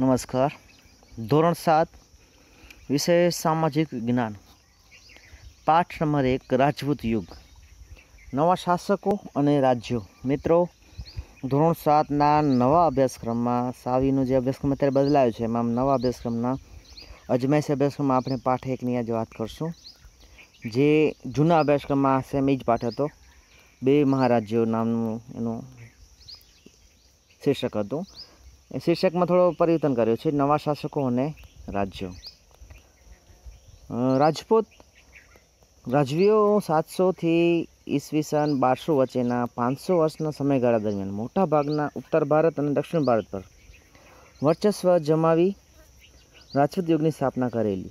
નમસ્કાર ધોરણ સાત વિષય સામાજિક જ્ઞાન પાઠ નંબર એક રાજપૂત યુગ નવા શાસકો અને રાજ્યો મિત્રો ધોરણ સાતના નવા અભ્યાસક્રમમાં સાવીનો જે અભ્યાસક્રમ અત્યારે બદલાયો છે એમાં નવા અભ્યાસક્રમના અજમાઈશ અભ્યાસક્રમમાં આપણે પાઠ એકની આજે વાત કરશું જે જૂના અભ્યાસક્રમમાં સેમ એ જ પાઠ હતો બે મહારાજ્યો નામનું એનું શીર્ષક હતું એ શીર્ષકમાં થોડો પરિવર્તન કર્યો છે નવા શાસકો અને રાજ્યો રાજપૂત રાજવીઓ સાતસોથી ઈસવીસન બારસો વચ્ચેના પાંચસો વર્ષના સમયગાળા દરમિયાન મોટા ભાગના ઉત્તર ભારત અને દક્ષિણ ભારત પર વર્ચસ્વ જમાવી રાજપૂત યુગની સ્થાપના કરેલી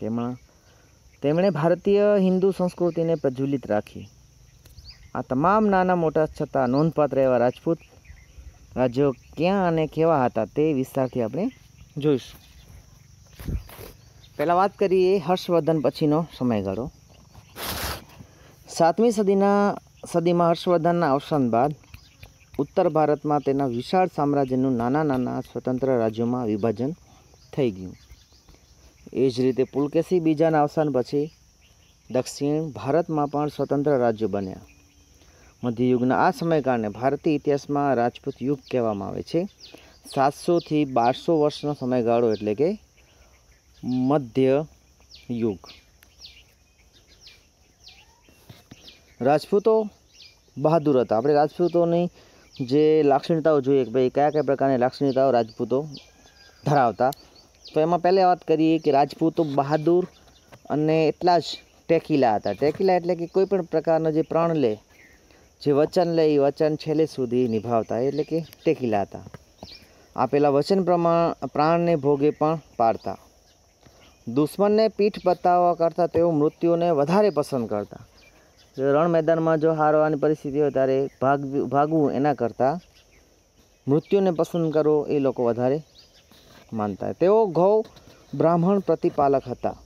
તેમાં તેમણે ભારતીય હિન્દુ સંસ્કૃતિને પ્રજ્વલિત રાખી આ તમામ નાના મોટા છતાં નોંધપાત્ર એવા રાજપૂત રાજ્યો ક્યાં અને કેવા હતા તે વિસ્તારથી આપણે જોઈશું પહેલાં વાત કરીએ હર્ષવર્ધન પછીનો સમયગાળો સાતમી સદીના સદીમાં હર્ષવર્ધનના અવસાન બાદ ઉત્તર ભારતમાં તેના વિશાળ સામ્રાજ્યનું નાના નાના સ્વતંત્ર રાજ્યોમાં વિભાજન થઈ ગયું એ જ રીતે પુલકેશી બીજાના અવસાન પછી દક્ષિણ ભારતમાં પણ સ્વતંત્ર રાજ્યો બન્યા મધ્યયુગના આ સમયગાળાને ભારતીય ઇતિહાસમાં રાજપૂત યુગ કહેવામાં આવે છે સાતસોથી બારસો વર્ષનો સમયગાળો એટલે કે મધ્ય યુગ રાજપૂતો બહાદુર હતા આપણે રાજપૂતોની જે લાક્ષણિકતાઓ જોઈએ કે ભાઈ કયા કયા પ્રકારની લાક્ષણિકતાઓ રાજપૂતો ધરાવતા તો એમાં પહેલાં વાત કરીએ કે રાજપૂતો બહાદુર અને એટલા જ ટેકીલા હતા ટેકીલા એટલે કે કોઈ પણ પ્રકારનો જે પ્રાણ લે જે વચન લે એ વચન છેલ્લે સુધી નિભાવતા એટલે કે ટેકીલા હતા આપેલા વચન પ્રમાણ પ્રાણને ભોગે પણ પાડતા દુશ્મનને પીઠ બતાવવા કરતાં તેઓ મૃત્યુને વધારે પસંદ કરતા રણ મેદાનમાં જો હારવાની પરિસ્થિતિ હોય ત્યારે ભાગ ભાગવું એના કરતાં મૃત્યુને પસંદ કરવો એ લોકો વધારે માનતા તેઓ ગૌ બ્રાહ્મણ પ્રતિપાલક હતા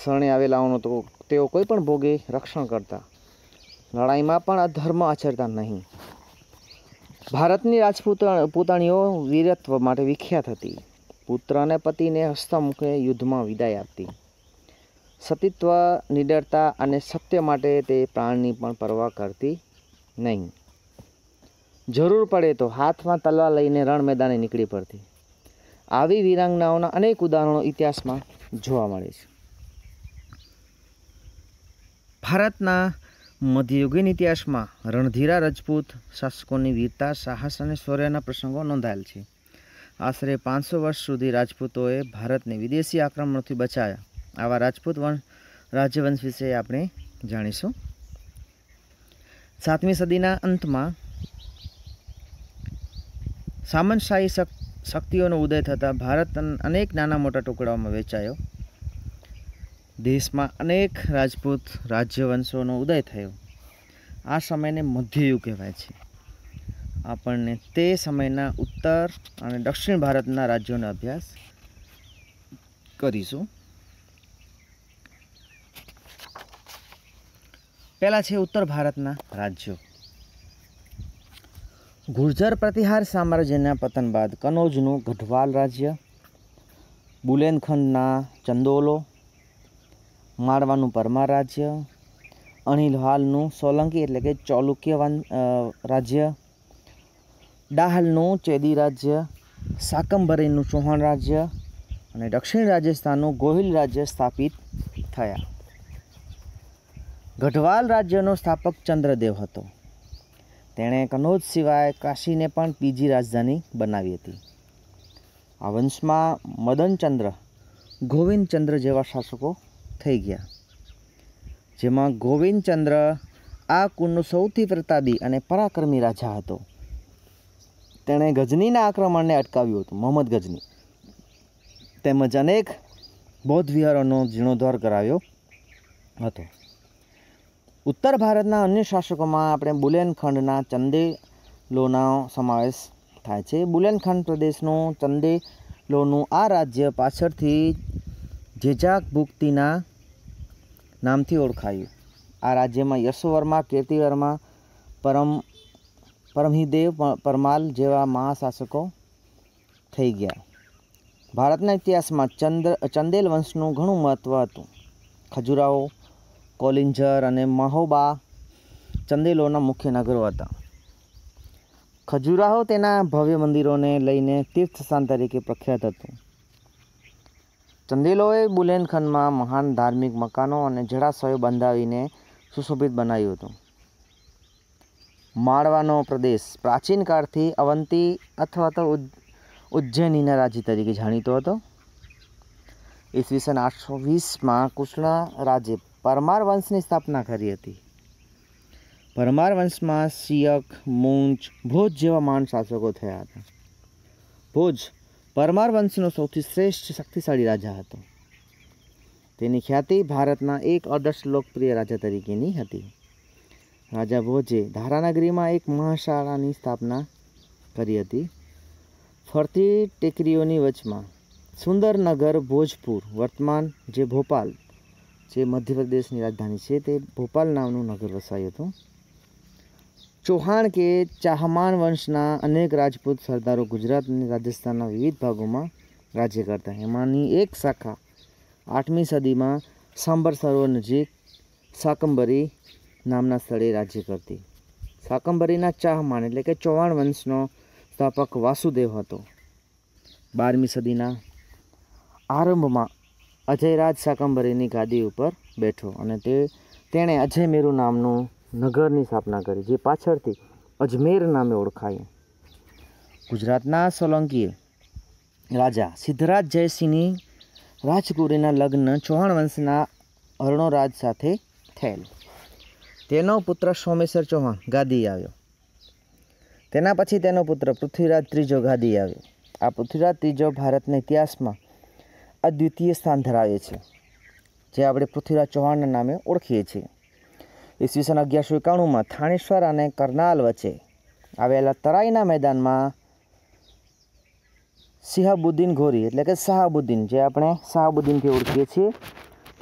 શરણે આવેલાઓનો તો તેઓ કોઈ પણ ભોગે રક્ષણ કરતા લડાઈમાં પણ અધર્મ આચરતા નહીં ભારતની રાજપૂત પુતાણીઓ વીરત્વ માટે વિખ્યાત હતી પુત્ર અને પતિને હસ્તમુખે યુદ્ધમાં વિદાય આપતી સતીત્વ નિડરતા અને સત્ય માટે તે પ્રાણની પણ પરવા કરતી નહીં જરૂર પડે તો હાથમાં તલવાર લઈને રણ મેદાને નીકળી પડતી આવી વીરાંગનાઓના અનેક ઉદાહરણો ઇતિહાસમાં જોવા મળે છે ભારતના મધ્યયુગીન ઇતિહાસમાં રણધીરા રજપૂત શાસકોની વીરતા સાહસ અને શૌર્યના પ્રસંગો નોંધાયેલ છે આશરે પાંચસો વર્ષ સુધી રાજપૂતોએ ભારતને વિદેશી આક્રમણોથી બચાયા આવા રાજપૂત વંશ રાજ્યવંશ વિશે આપણે જાણીશું સાતમી સદીના અંતમાં સામંતશાહી શક્તિઓનો ઉદય થતાં ભારત અનેક નાના મોટા ટુકડાઓમાં વેચાયો દેશમાં અનેક રાજપૂત રાજ્યવંશોનો ઉદય થયો આ સમયને મધ્યયુગ કહેવાય છે આપણને તે સમયના ઉત્તર અને દક્ષિણ ભારતના રાજ્યોનો અભ્યાસ કરીશું પહેલાં છે ઉત્તર ભારતના રાજ્યો ગુર્જર પ્રતિહાર સામ્રાજ્યના પતન બાદ કનોજનું ગઢવાલ રાજ્ય બુલેનખંડના ચંદોલો માળવાનું પરમાર રાજ્ય અણિલ હાલનું સોલંકી એટલે કે ચૌલુક્ય રાજ્ય ડાહલનું ચેદી રાજ્ય સાકંબરીનું ચૌહાણ રાજ્ય અને દક્ષિણ રાજસ્થાનનું ગોહિલ રાજ્ય સ્થાપિત થયા ગઢવાલ રાજ્યનો સ્થાપક ચંદ્રદેવ હતો તેણે કનોજ સિવાય કાશીને પણ બીજી રાજધાની બનાવી હતી આ વંશમાં મદનચંદ્ર ગોવિંદચંદ્ર જેવા શાસકો થઈ ગયા જેમાં ગોવિંદચંદ્ર આ કુળનો સૌથી પ્રતાપી અને પરાક્રમી રાજા હતો તેણે ગજનીના આક્રમણને અટકાવ્યું હતું મોહમ્મદ ગજની તેમજ અનેક બૌદ્ધ વિહારોનો જીર્ણોદ્ધાર કરાવ્યો હતો ઉત્તર ભારતના અન્ય શાસકોમાં આપણે બુલેનખંડના ચંદેલોનો સમાવેશ થાય છે બુલેનખંડ પ્રદેશનું ચંદેલોનું આ રાજ્ય પાછળથી જેજાક ભુક્તિના નામથી ઓળખાયું આ રાજ્યમાં યશોવર્મા કીર્તિવર્મા પરમ પરમહિદેવ પરમાલ જેવા મહાશાસકો થઈ ગયા ભારતના ઇતિહાસમાં ચંદ્ર ચંદેલ વંશનું ઘણું મહત્ત્વ હતું ખજુરાહો કોલિંજર અને મહોબા ચંદેલોના મુખ્ય નગરો હતા ખજુરાહો તેના ભવ્ય મંદિરોને લઈને તીર્થસ્થાન તરીકે પ્રખ્યાત હતું ચંદીલોએ બુલેનખંડમાં મહાન ધાર્મિક મકાનો અને જળાશયો બંધાવીને સુશોભિત બનાવ્યું હતું માળવાનો પ્રદેશ પ્રાચીન કાળથી અવંતી અથવા તો ઉજ્જૈનીના રાજ્ય તરીકે જાણીતો હતો ઈસવીસન આઠસો વીસમાં કુષ્ણા રાજે પરમાર વંશની સ્થાપના કરી હતી પરમાર વંશમાં સિયક મુંજ ભોજ જેવા મહાન શાસકો થયા હતા ભોજ પરમાર વંશનો સૌથી શ્રેષ્ઠ શક્તિશાળી રાજા હતો તેની ખ્યાતિ ભારતના એક અદર્શ લોકપ્રિય રાજા તરીકેની હતી રાજા ભોજે ધારાનગરીમાં એક મહાશાળાની સ્થાપના કરી હતી ફરતી ટેકરીઓની વચમાં સુંદરનગર ભોજપુર વર્તમાન જે ભોપાલ જે મધ્યપ્રદેશની રાજધાની છે તે ભોપાલ નામનું નગર વસાયું હતું ચૌહાણ કે ચાહમાન વંશના અનેક રાજપૂત સરદારો ગુજરાત અને રાજસ્થાનના વિવિધ ભાગોમાં રાજ્ય કરતા એમાંની એક શાખા આઠમી સદીમાં સાંબર સરોવર નજીક સાકંબરી નામના સ્થળે રાજ્ય કરતી સાકંબરીના ચાહમાન એટલે કે ચૌહાણ વંશનો સ્થાપક વાસુદેવ હતો બારમી સદીના આરંભમાં અજયરાજ સાકંબરીની ગાદી ઉપર બેઠો અને તે તેણે અજય મેરુ નામનું નગરની સ્થાપના કરી જે પાછળથી અજમેર નામે ઓળખાયું ગુજરાતના સોલંકીએ રાજા સિદ્ધરાજ જયસિંહની રાજગુરીના લગ્ન ચૌહાણ વંશના અરણોરાજ સાથે થયેલ તેનો પુત્ર સોમેશ્વર ચૌહાણ ગાદી આવ્યો તેના પછી તેનો પુત્ર પૃથ્વીરાજ ત્રીજો ગાદી આવ્યો આ પૃથ્વીરાજ ત્રીજો ભારતના ઇતિહાસમાં અદ્વિતીય સ્થાન ધરાવે છે જે આપણે પૃથ્વીરાજ ચૌહાણના નામે ઓળખીએ છીએ ઈસવીસન અગિયારસો એકાણુંમાં થાણેશ્વર અને કરનાલ વચ્ચે આવેલા તરાઈના મેદાનમાં સિહાબુદ્દીન ઘોરી એટલે કે શાહાબુદ્દીન જે આપણે શાહબુદ્દીનથી ઓળખીએ છીએ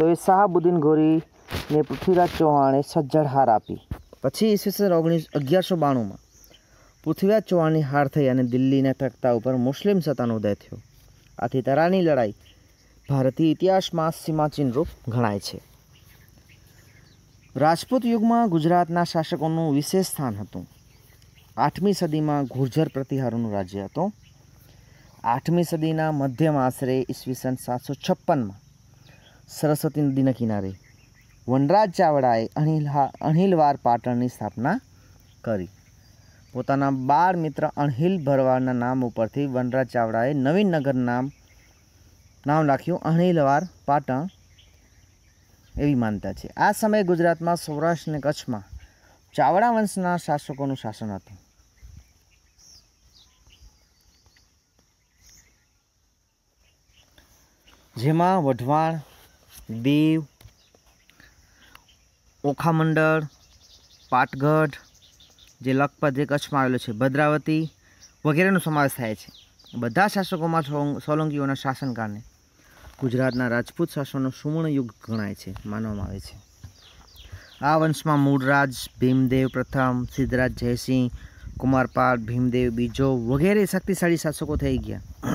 તો એ શાહબુદ્દીન ઘોરીને પૃથ્વીરાજ ચૌહાણે સજ્જડ હાર આપી પછી ઈસવીસન ઓગણીસ અગિયારસો બાણુંમાં પૃથ્વીરાજ ચૌહાણની હાર થઈ અને દિલ્હીના તખ્તા ઉપર મુસ્લિમ સત્તાનો ઉદય થયો આથી તરાની લડાઈ ભારતીય ઇતિહાસમાં સીમાચિહ્નરૂપ ગણાય છે રાજપૂત યુગમાં ગુજરાતના શાસકોનું વિશેષ સ્થાન હતું આઠમી સદીમાં ગુર્જર પ્રતિહારોનું રાજ્ય હતું આઠમી સદીના મધ્યમાં આશરે ઈસવીસન સાતસો છપ્પનમાં સરસ્વતી નદીના કિનારે વનરાજ ચાવડાએ અણિલહા અણહિલવાર પાટણની સ્થાપના કરી પોતાના બાળ મિત્ર અણહિલ ભરવાડના નામ ઉપરથી વનરાજ ચાવડાએ નવીન નગર નામ નામ રાખ્યું અણિલવાર પાટણ એવી માનતા છે આ સમયે ગુજરાતમાં સૌરાષ્ટ્ર અને કચ્છમાં ચાવડા વંશના શાસકોનું શાસન હતું જેમાં વઢવાણ દેવ ઓખામંડળ પાટગઢ જે લખપત જે કચ્છમાં આવેલો છે ભદ્રાવતી વગેરેનો સમાવેશ થાય છે બધા શાસકોમાં સોલંકીઓના કારણે ગુજરાતના રાજપૂત શાસનનો સુવર્ણ યુગ ગણાય છે માનવામાં આવે છે આ વંશમાં મૂળરાજ ભીમદેવ પ્રથમ સિદ્ધરાજ જયસિંહ કુમારપાલ ભીમદેવ બીજો વગેરે શક્તિશાળી શાસકો થઈ ગયા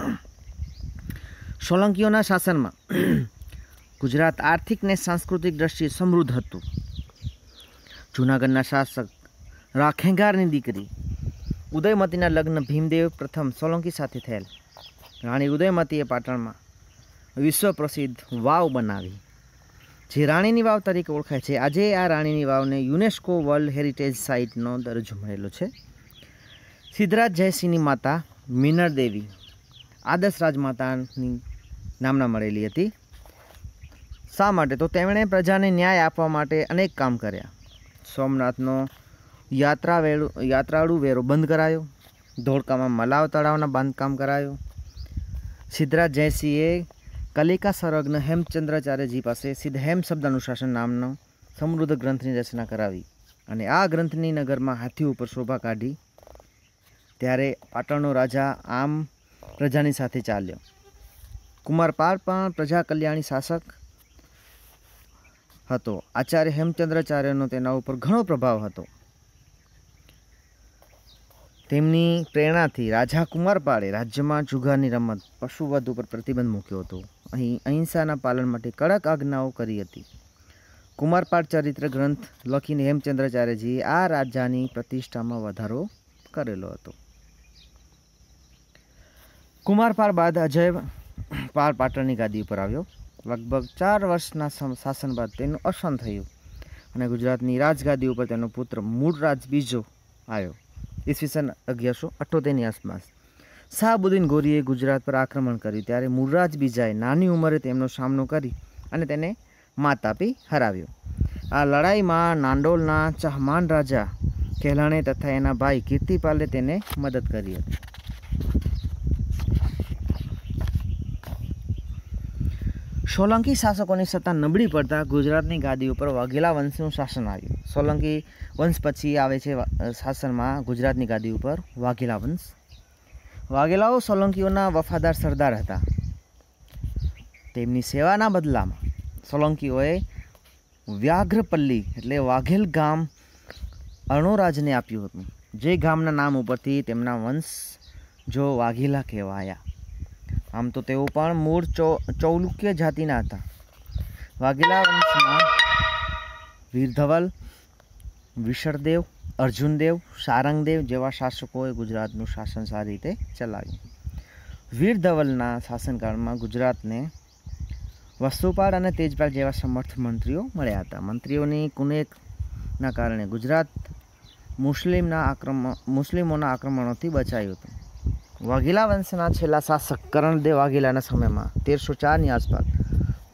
સોલંકીઓના શાસનમાં ગુજરાત આર્થિક ને સાંસ્કૃતિક દ્રષ્ટિએ સમૃદ્ધ હતું જૂનાગઢના શાસક રાખેંગારની દીકરી ઉદયમતીના લગ્ન ભીમદેવ પ્રથમ સોલંકી સાથે થયેલ રાણી ઉદયમતીએ પાટણમાં વિશ્વ પ્રસિદ્ધ વાવ બનાવી જે રાણીની વાવ તરીકે ઓળખાય છે આજે આ રાણીની વાવને યુનેસ્કો વર્લ્ડ હેરિટેજ સાઇટનો દરજ્જો મળેલો છે સિદ્ધરાજ જયસિંહની માતા મિનર દેવી આદર્શ રાજમાતાની નામના મળેલી હતી શા માટે તો તેમણે પ્રજાને ન્યાય આપવા માટે અનેક કામ કર્યા સોમનાથનો યાત્રા વેળો યાત્રાળુ વેરો બંધ કરાયો ધોળકામાં મલાવ તળાવના બાંધકામ કરાયું સિદ્ધરાજ જયસિંહે કલિકા સરગ્ન હેમચંદ્રાચાર્યજી પાસે સિદ્ધહેમ શબ્દ અનુશાસન નામનો સમૃદ્ધ ગ્રંથની રચના કરાવી અને આ ગ્રંથની નગરમાં હાથી ઉપર શોભા કાઢી ત્યારે પાટણનો રાજા આમ પ્રજાની સાથે ચાલ્યો કુમાર પાર પણ પ્રજા કલ્યાણી શાસક હતો આચાર્ય હેમચંદ્રાચાર્યનો તેના ઉપર ઘણો પ્રભાવ હતો તેમની પ્રેરણાથી રાજા કુમારપાળે રાજ્યમાં જુગારની રમત પશુવધ ઉપર પ્રતિબંધ મૂક્યો હતો અહીં અહિંસાના પાલન માટે કડક આજ્ઞાઓ કરી હતી કુમારપાળ ચરિત્ર ગ્રંથ લખીને હેમચંદ્રાચાર્યજીએ આ રાજાની પ્રતિષ્ઠામાં વધારો કરેલો હતો કુમારપાળ બાદ અજય પાળ પાટણની ગાદી ઉપર આવ્યો લગભગ ચાર વર્ષના શાસન બાદ તેનું અસન થયું અને ગુજરાતની રાજગાદી ઉપર તેનો પુત્ર મૂળ રાજ બીજો આવ્યો ઈસવીસન અગિયારસો અઠ્ઠોતેરની આસપાસ શાહબુદ્દીન ગોરીએ ગુજરાત પર આક્રમણ કર્યું ત્યારે મુરરાજ બીજાએ નાની ઉંમરે તેમનો સામનો કરી અને તેને માત આપી હરાવ્યો આ લડાઈમાં નાંડોલના ચહમાન રાજા કહેલાણે તથા એના ભાઈ કીર્તિપાલે તેને મદદ કરી હતી સોલંકી શાસકોની સત્તા નબળી પડતા ગુજરાતની ગાદી ઉપર વાઘેલા વંશનું શાસન આવ્યું સોલંકી વંશ પછી આવે છે શાસનમાં ગુજરાતની ગાદી ઉપર વાઘેલા વંશ વાઘેલાઓ સોલંકીઓના વફાદાર સરદાર હતા તેમની સેવાના બદલામાં સોલંકીઓએ વ્યાઘ્રપલ્લી એટલે વાઘેલ ગામ અણોરાજને આપ્યું હતું જે ગામના નામ ઉપરથી તેમના વંશ જો વાઘેલા કહેવાયા આમ તો તેઓ પણ મૂળ ચૌ ચૌલુક્ય જાતિના હતા વાઘેલા વંશમાં વીરધવલ વિશળદેવ અર્જુનદેવ સારંગદેવ જેવા શાસકોએ ગુજરાતનું શાસન સારી રીતે ચલાવ્યું વીર ધવલના શાસનકાળમાં ગુજરાતને વસ્તુપાળ અને તેજપાલ જેવા સમર્થ મંત્રીઓ મળ્યા હતા મંત્રીઓની કુનેકના કારણે ગુજરાત મુસ્લિમના આક્રમણ મુસ્લિમોના આક્રમણોથી બચાયું હતું વાઘેલા વંશના છેલ્લા શાસક કરણદેવ વાઘેલાના સમયમાં તેરસો ચારની આસપાસ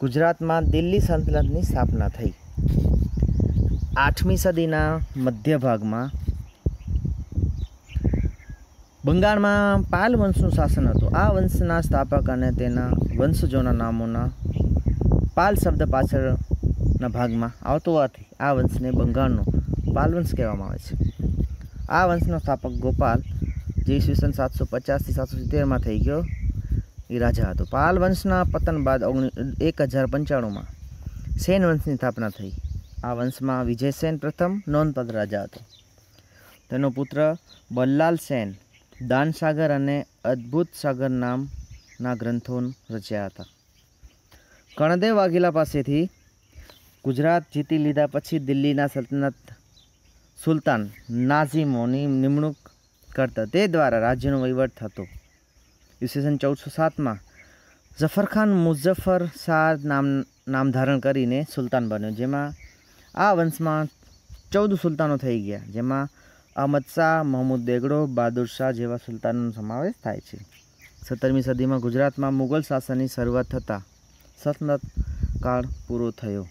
ગુજરાતમાં દિલ્હી સલ્તનતની સ્થાપના થઈ આઠમી સદીના મધ્ય ભાગમાં બંગાળમાં પાલ વંશનું શાસન હતું આ વંશના સ્થાપક અને તેના વંશજોના નામોના પાલ શબ્દ પાછળના ભાગમાં આવતો હોવાથી આ વંશને બંગાળનો પાલ વંશ કહેવામાં આવે છે આ વંશનો સ્થાપક ગોપાલ જે ઈસવીસન સાતસો પચાસથી સાતસો સિત્તેરમાં થઈ ગયો એ રાજા હતો પાલ વંશના પતન બાદ ઓગણી એક હજાર પંચાણુંમાં સેન વંશની સ્થાપના થઈ આ વંશમાં વિજયસેન પ્રથમ નોંધપાત્ર રાજા હતો તેનો પુત્ર બલ્લાલ સેન દાનસાગર અને અદ્ભુત સાગર નામના ગ્રંથો રચ્યા હતા કણદેવ વાઘેલા પાસેથી ગુજરાત જીતી લીધા પછી દિલ્હીના સલ્તનત સુલતાન નાઝીમોની નિમણૂક કરતા તે દ્વારા રાજ્યનો વહીવટ થતો ઈસવીસન ચૌદસો સાતમાં જફરખાન મુઝફ્ફર શાહ નામ નામ ધારણ કરીને સુલતાન બન્યો જેમાં આ વંશમાં ચૌદ સુલતાનો થઈ ગયા જેમાં અહમદ શાહ મહમૂદ દેગડો બહાદુર શાહ જેવા સુલતાનોનો સમાવેશ થાય છે સત્તરમી સદીમાં ગુજરાતમાં મુગલ શાસનની શરૂઆત થતાં સલ્તનત કાળ પૂરો થયો